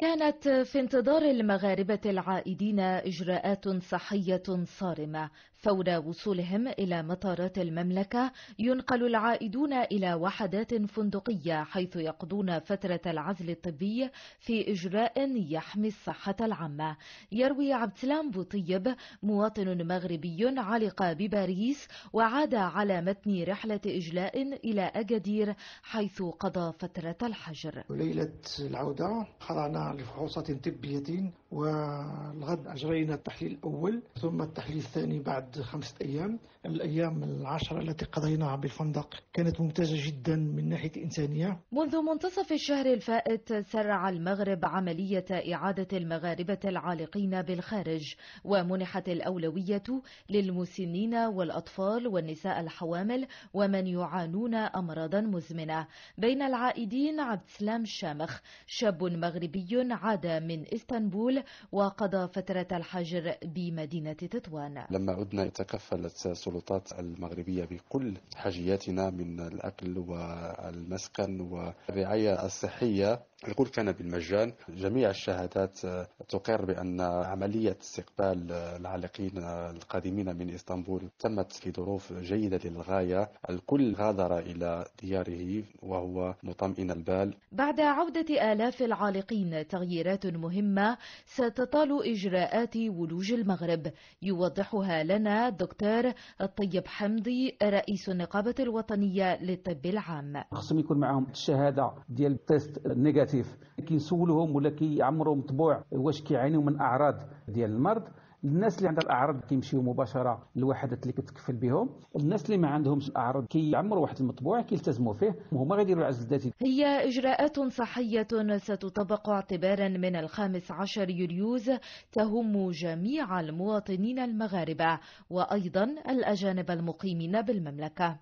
كانت في انتظار المغاربة العائدين إجراءات صحية صارمة فور وصولهم إلى مطارات المملكة ينقل العائدون إلى وحدات فندقية حيث يقضون فترة العزل الطبي في إجراء يحمي الصحة العامة يروي عبد السلام بوطيب مواطن مغربي علق بباريس وعاد على متن رحلة إجلاء إلى أجدير حيث قضى فترة الحجر ليلة العودة خرجنا لفحوصات طبية و غد أجرينا التحليل الأول ثم التحليل الثاني بعد خمسة أيام الأيام العشرة التي قضيناها بالفندق كانت ممتازة جدا من ناحية الإنسانية منذ منتصف الشهر الفائت سرع المغرب عملية إعادة المغاربة العالقين بالخارج ومنحت الأولوية للمسنين والأطفال والنساء الحوامل ومن يعانون أمراضا مزمنة بين العائدين عبد السلام الشامخ شاب مغربي عاد من إسطنبول وقضى فترة الحجر بمدينة تطوان لما عدنا تكفلت السلطات المغربية بكل حاجياتنا من الأكل والمسكن والرعاية الصحية الكل كان بالمجان جميع الشهادات آه، تقر بأن عملية استقبال آه، العالقين آه، القادمين من إسطنبول تمت في ظروف جيدة للغاية الكل غادر إلى دياره وهو مطمئن البال بعد عودة آلاف العالقين تغييرات مهمة ستطال إجراءات ولوج المغرب يوضحها لنا الدكتور الطيب حمدي رئيس النقابة الوطنية للطب العام خصهم يكون معهم الشهادة ديال تيست نيجاتيف الكثيف كيسولهم ولا كيعمروهم طبوع واش كيعانيو من اعراض ديال المرض الناس اللي عندها الاعراض كيمشيو مباشره للوحدات اللي كتكفل بهم الناس اللي ما عندهمش الاعراض كيعمروا واحد المطبوع كيلتزموا فيه وهما غيديروا العزل الذاتي هي اجراءات صحيه ستطبق اعتبارا من الخامس عشر يوليوز تهم جميع المواطنين المغاربه وايضا الاجانب المقيمين بالمملكه